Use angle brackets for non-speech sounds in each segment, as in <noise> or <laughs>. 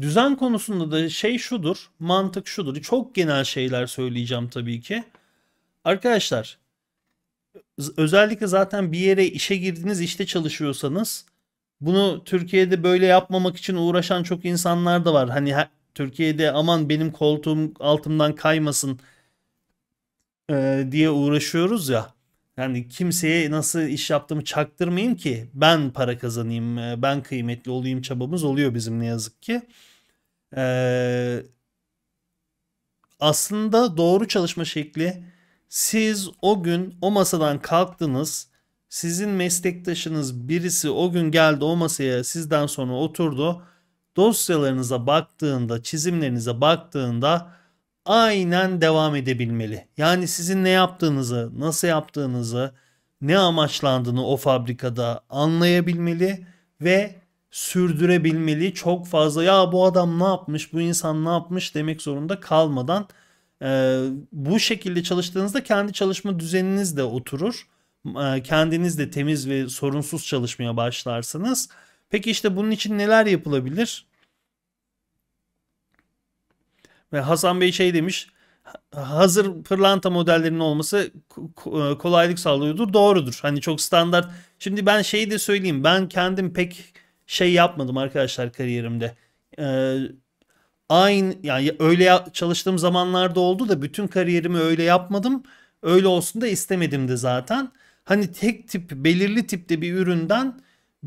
Düzen konusunda da şey şudur, mantık şudur. Çok genel şeyler söyleyeceğim tabii ki. Arkadaşlar özellikle zaten bir yere işe girdiniz, işte çalışıyorsanız bunu Türkiye'de böyle yapmamak için uğraşan çok insanlar da var. Hani Türkiye'de aman benim koltuğum altımdan kaymasın diye uğraşıyoruz ya. Yani kimseye nasıl iş yaptığımı çaktırmayayım ki ben para kazanayım, e, ben kıymetli olayım çabamız oluyor bizim ne yazık ki. Ee, aslında doğru çalışma şekli siz o gün o masadan kalktınız. Sizin meslektaşınız birisi o gün geldi o masaya sizden sonra oturdu. Dosyalarınıza baktığında, çizimlerinize baktığında aynen devam edebilmeli. Yani sizin ne yaptığınızı, nasıl yaptığınızı, ne amaçlandığını o fabrikada anlayabilmeli ve sürdürebilmeli. Çok fazla ya bu adam ne yapmış, bu insan ne yapmış demek zorunda kalmadan e, bu şekilde çalıştığınızda kendi çalışma düzeniniz de oturur. E, kendiniz de temiz ve sorunsuz çalışmaya başlarsınız. Peki işte bunun için neler yapılabilir? Ve Hasan Bey şey demiş hazır pırlanta modellerinin olması e, kolaylık sağlıyordur. Doğrudur. Hani çok standart. Şimdi ben şeyi de söyleyeyim. Ben kendim pek şey yapmadım arkadaşlar kariyerimde. Ee, aynı yani öyle çalıştığım zamanlarda oldu da bütün kariyerimi öyle yapmadım. Öyle olsun da istemedim de zaten. Hani tek tip belirli tipte bir üründen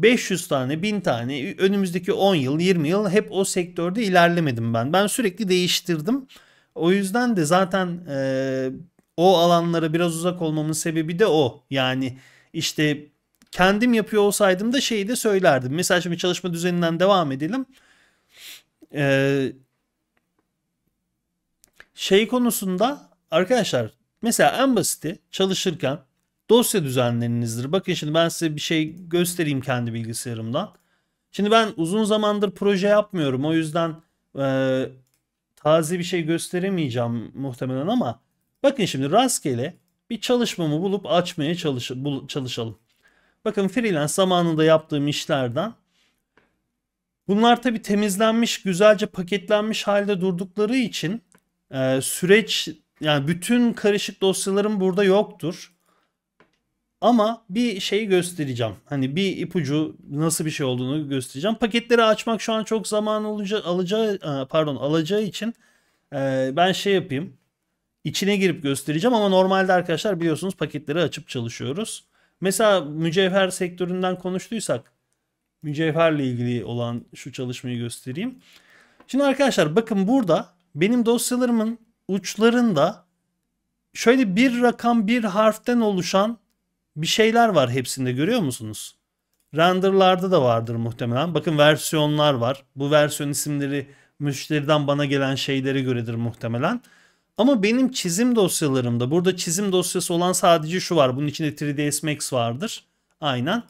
500 tane, 1000 tane önümüzdeki 10 yıl, 20 yıl hep o sektörde ilerlemedim ben. Ben sürekli değiştirdim. O yüzden de zaten e, o alanlara biraz uzak olmamın sebebi de o. Yani işte kendim yapıyor olsaydım da şeyi de söylerdim. Mesela şimdi çalışma düzeninden devam edelim. Ee, şey konusunda arkadaşlar mesela en basiti çalışırken dosya düzenlerinizdir. Bakın şimdi ben size bir şey göstereyim kendi bilgisayarımdan. Şimdi ben uzun zamandır proje yapmıyorum. O yüzden e, taze bir şey gösteremeyeceğim muhtemelen ama bakın şimdi rastgele bir çalışmamı bulup açmaya çalış, bul, çalışalım. Bakın freelance zamanında yaptığım işlerden bunlar tabi temizlenmiş, güzelce paketlenmiş halde durdukları için e, süreç yani bütün karışık dosyalarım burada yoktur. Ama bir şey göstereceğim. Hani bir ipucu nasıl bir şey olduğunu göstereceğim. Paketleri açmak şu an çok zaman olacağı, alacağı, e, pardon alacağı için e, ben şey yapayım. İçine girip göstereceğim ama normalde arkadaşlar biliyorsunuz paketleri açıp çalışıyoruz. Mesela mücevher sektöründen konuştuysak mücevherle ilgili olan şu çalışmayı göstereyim. Şimdi arkadaşlar bakın burada benim dosyalarımın uçlarında şöyle bir rakam bir harften oluşan bir şeyler var hepsinde görüyor musunuz? Renderlarda da vardır muhtemelen. Bakın versiyonlar var. Bu versiyon isimleri müşteriden bana gelen şeylere göredir muhtemelen. Ama benim çizim dosyalarımda burada çizim dosyası olan sadece şu var. Bunun içinde 3ds Max vardır. Aynen.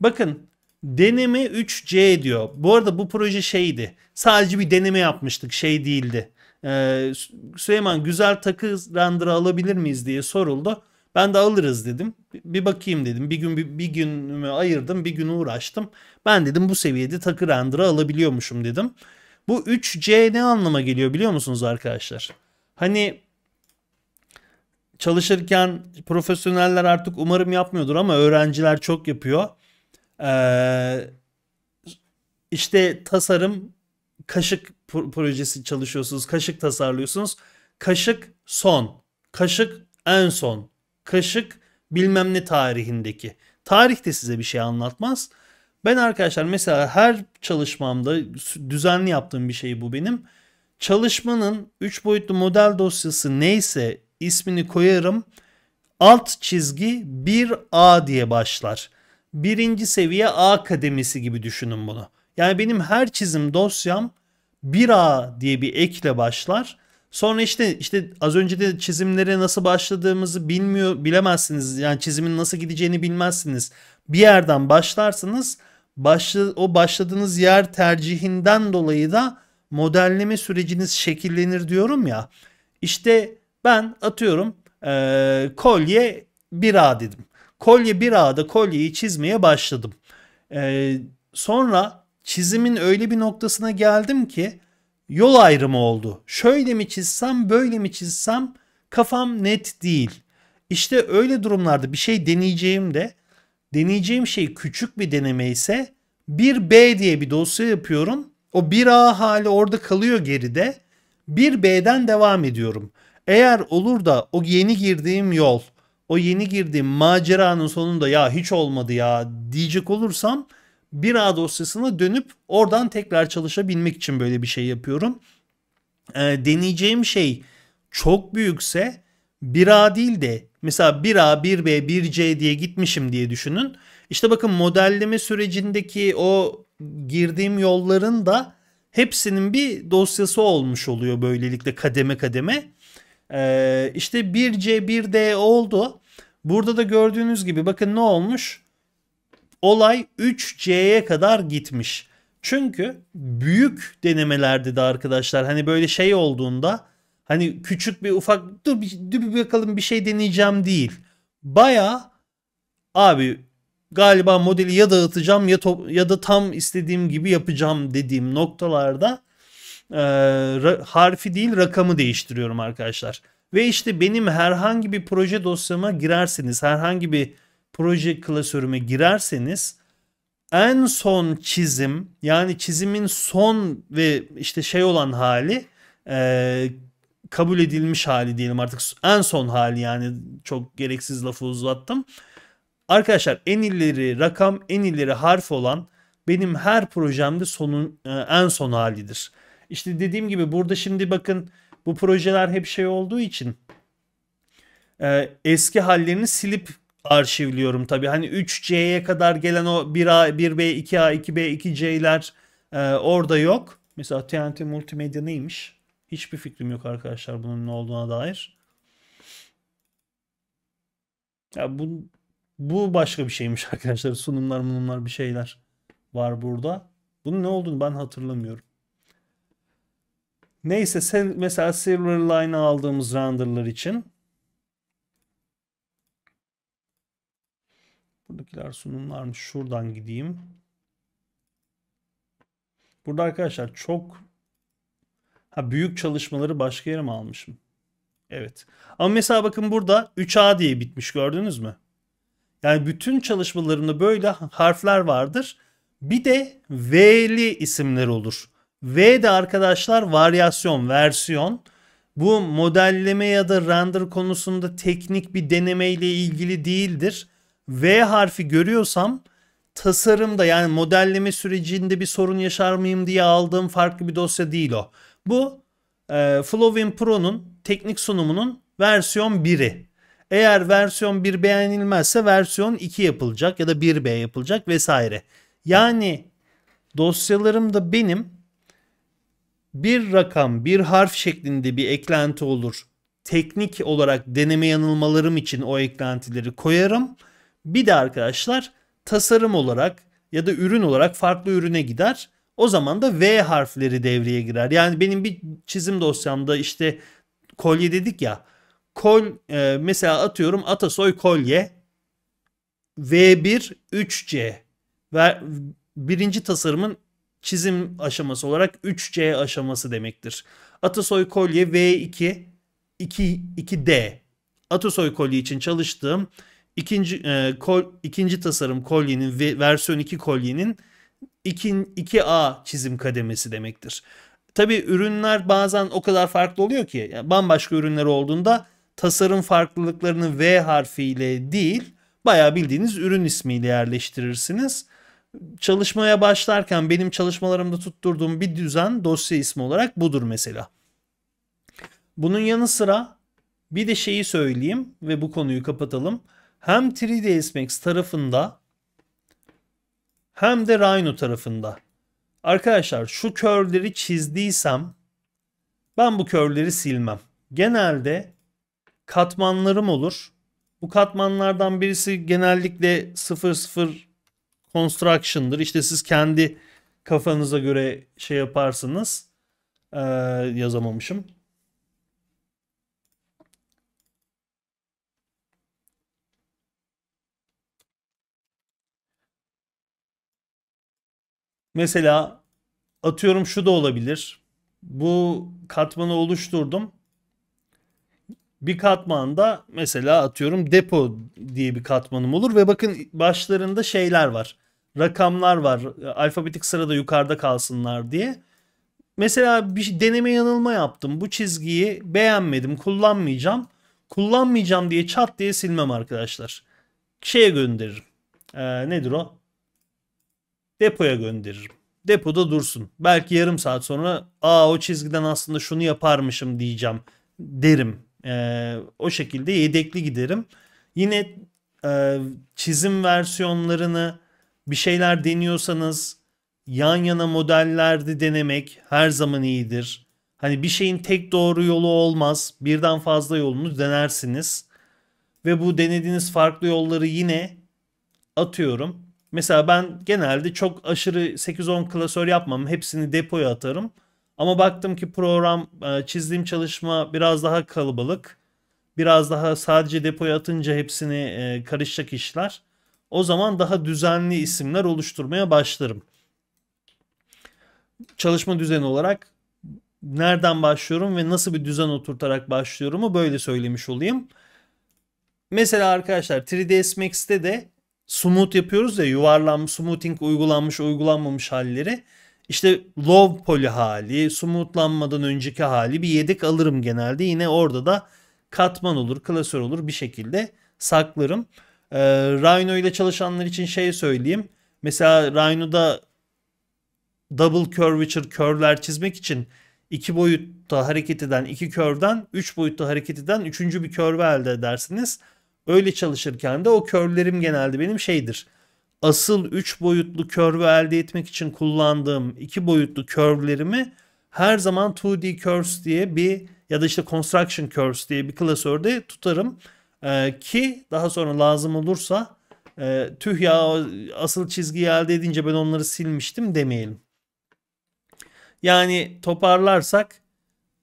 Bakın deneme 3C diyor. Bu arada bu proje şeydi. Sadece bir deneme yapmıştık şey değildi. Ee, Süleyman güzel takı render alabilir miyiz diye soruldu. Ben de alırız dedim. Bir bakayım dedim. Bir gün bir, bir günümü ayırdım. Bir gün uğraştım. Ben dedim bu seviyede takı render'ı alabiliyormuşum dedim. Bu 3C ne anlama geliyor biliyor musunuz arkadaşlar? Hani çalışırken profesyoneller artık umarım yapmıyordur ama öğrenciler çok yapıyor. Ee, işte tasarım kaşık projesi çalışıyorsunuz. Kaşık tasarlıyorsunuz. Kaşık son. Kaşık en son kaşık bilmem ne tarihindeki. Tarih de size bir şey anlatmaz. Ben arkadaşlar mesela her çalışmamda düzenli yaptığım bir şey bu benim. Çalışmanın 3 boyutlu model dosyası neyse ismini koyarım. Alt çizgi 1A diye başlar. Birinci seviye A kademesi gibi düşünün bunu. Yani benim her çizim dosyam 1A diye bir ekle başlar Sonra işte işte az önce de çizimlere nasıl başladığımızı bilmiyor bilemezsiniz. Yani çizimin nasıl gideceğini bilmezsiniz. Bir yerden başlarsınız. Başla, o başladığınız yer tercihinden dolayı da modelleme süreciniz şekillenir diyorum ya. İşte ben atıyorum e, kolye bir a dedim. Kolye bir ada kolyeyi çizmeye başladım. E, sonra çizimin öyle bir noktasına geldim ki yol ayrımı oldu. Şöyle mi çizsem, böyle mi çizsem kafam net değil. İşte öyle durumlarda bir şey deneyeceğim de deneyeceğim şey küçük bir deneme ise 1B diye bir dosya yapıyorum. O 1A hali orada kalıyor geride. 1B'den devam ediyorum. Eğer olur da o yeni girdiğim yol, o yeni girdiğim maceranın sonunda ya hiç olmadı ya diyecek olursam bir A dosyasına dönüp oradan tekrar çalışabilmek için böyle bir şey yapıyorum. E, deneyeceğim şey çok büyükse bir A değil de mesela 1A, 1B, 1C diye gitmişim diye düşünün. İşte bakın modelleme sürecindeki o girdiğim yolların da hepsinin bir dosyası olmuş oluyor böylelikle kademe kademe. Ee, işte 1C, 1D oldu. Burada da gördüğünüz gibi bakın ne olmuş? olay 3C'ye kadar gitmiş. Çünkü büyük denemelerdi de arkadaşlar. Hani böyle şey olduğunda hani küçük bir ufak dur bir, dur bir bakalım bir şey deneyeceğim değil. Baya abi galiba modeli ya dağıtacağım ya, top, ya da tam istediğim gibi yapacağım dediğim noktalarda e, harfi değil rakamı değiştiriyorum arkadaşlar. Ve işte benim herhangi bir proje dosyama girerseniz herhangi bir proje klasörüme girerseniz en son çizim yani çizimin son ve işte şey olan hali e, kabul edilmiş hali diyelim artık en son hali yani çok gereksiz lafı uzattım. Arkadaşlar en ileri rakam en ileri harf olan benim her projemde sonun e, en son halidir. İşte dediğim gibi burada şimdi bakın bu projeler hep şey olduğu için e, eski hallerini silip arşivliyorum tabii. Hani 3C'ye kadar gelen o 1A, 1B, 2A, 2B, 2C'ler e, orada yok. Mesela TNT Multimedya neymiş? Hiçbir fikrim yok arkadaşlar bunun ne olduğuna dair. Ya bu bu başka bir şeymiş <laughs> arkadaşlar. Sunumlar munumlar bir şeyler var burada. Bunun ne olduğunu ben hatırlamıyorum. Neyse sen mesela Silverline aldığımız renderlar için Bitkiler sunumlarmış. Şuradan gideyim. Burada arkadaşlar çok ha, büyük çalışmaları başka yere mi almışım? Evet. Ama mesela bakın burada 3A diye bitmiş gördünüz mü? Yani bütün çalışmalarında böyle harfler vardır. Bir de V'li isimler olur. V de arkadaşlar varyasyon, versiyon. Bu modelleme ya da render konusunda teknik bir deneme ile ilgili değildir. V harfi görüyorsam tasarımda yani modelleme sürecinde bir sorun yaşar mıyım diye aldığım farklı bir dosya değil o. Bu e, Flowin Pro'nun teknik sunumunun versiyon 1'i. Eğer versiyon 1 beğenilmezse versiyon 2 yapılacak ya da 1B yapılacak vesaire. Yani dosyalarım da benim bir rakam, bir harf şeklinde bir eklenti olur. Teknik olarak deneme yanılmalarım için o eklentileri koyarım bir de arkadaşlar tasarım olarak ya da ürün olarak farklı ürüne gider. O zaman da V harfleri devreye girer. Yani benim bir çizim dosyamda işte kolye dedik ya. Kol e, mesela atıyorum Atasoy kolye V1 3C. Ve birinci tasarımın çizim aşaması olarak 3C aşaması demektir. Atasoy kolye V2 2 2D. Atasoy kolye için çalıştığım ikinci e, kol, ikinci tasarım kolyenin ve versiyon 2 kolyenin 2, a çizim kademesi demektir. Tabii ürünler bazen o kadar farklı oluyor ki yani bambaşka ürünler olduğunda tasarım farklılıklarını V harfiyle değil bayağı bildiğiniz ürün ismiyle yerleştirirsiniz. Çalışmaya başlarken benim çalışmalarımda tutturduğum bir düzen dosya ismi olarak budur mesela. Bunun yanı sıra bir de şeyi söyleyeyim ve bu konuyu kapatalım hem 3ds Max tarafında hem de Rhino tarafında. Arkadaşlar şu körleri çizdiysem ben bu körleri silmem. Genelde katmanlarım olur. Bu katmanlardan birisi genellikle 00 construction'dır. İşte siz kendi kafanıza göre şey yaparsınız. Ee, yazamamışım. Mesela atıyorum şu da olabilir. Bu katmanı oluşturdum. Bir katmanda mesela atıyorum depo diye bir katmanım olur ve bakın başlarında şeyler var. Rakamlar var. Alfabetik sırada yukarıda kalsınlar diye. Mesela bir deneme yanılma yaptım. Bu çizgiyi beğenmedim, kullanmayacağım. Kullanmayacağım diye çat diye silmem arkadaşlar. Şeye gönderirim. Ee, nedir o? depoya gönderirim. Depoda dursun. Belki yarım saat sonra aa o çizgiden aslında şunu yaparmışım diyeceğim derim. Ee, o şekilde yedekli giderim. Yine e, çizim versiyonlarını bir şeyler deniyorsanız yan yana modellerde denemek her zaman iyidir. Hani bir şeyin tek doğru yolu olmaz. Birden fazla yolunu denersiniz. Ve bu denediğiniz farklı yolları yine atıyorum Mesela ben genelde çok aşırı 8-10 klasör yapmam. Hepsini depoya atarım. Ama baktım ki program e, çizdiğim çalışma biraz daha kalabalık. Biraz daha sadece depoya atınca hepsini e, karışacak işler. O zaman daha düzenli isimler oluşturmaya başlarım. Çalışma düzeni olarak nereden başlıyorum ve nasıl bir düzen oturtarak başlıyorumu böyle söylemiş olayım. Mesela arkadaşlar 3ds Max'te de Sumut yapıyoruz ya yuvarlanmış, smoothing uygulanmış, uygulanmamış halleri. İşte low poly hali, smoothlanmadan önceki hali bir yedek alırım genelde. Yine orada da katman olur, klasör olur bir şekilde saklarım. Ee, Rhino ile çalışanlar için şey söyleyeyim. Mesela Rhino'da double curvature körler çizmek için iki boyutta hareket eden iki körden üç boyutta hareket eden üçüncü bir curve elde edersiniz. Öyle çalışırken de o körlerim genelde benim şeydir. Asıl 3 boyutlu körvü elde etmek için kullandığım 2 boyutlu körvlerimi her zaman 2D curves diye bir ya da işte construction curves diye bir klasörde tutarım. Ee, ki daha sonra lazım olursa e, tüh ya asıl çizgiyi elde edince ben onları silmiştim demeyelim. Yani toparlarsak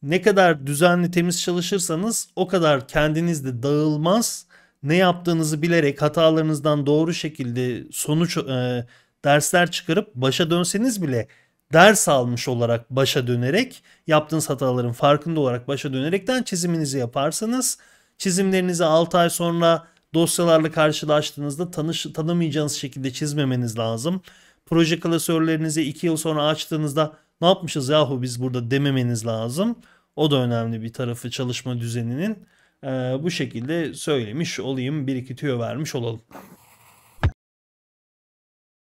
ne kadar düzenli temiz çalışırsanız o kadar kendiniz de dağılmaz ne yaptığınızı bilerek hatalarınızdan doğru şekilde sonuç e, dersler çıkarıp başa dönseniz bile ders almış olarak başa dönerek yaptığınız hataların farkında olarak başa dönerekten çiziminizi yaparsanız çizimlerinizi 6 ay sonra dosyalarla karşılaştığınızda tanış, tanımayacağınız şekilde çizmemeniz lazım. Proje klasörlerinizi 2 yıl sonra açtığınızda ne yapmışız yahu biz burada dememeniz lazım. O da önemli bir tarafı çalışma düzeninin. Ee, bu şekilde söylemiş olayım. Bir iki tüyo vermiş olalım.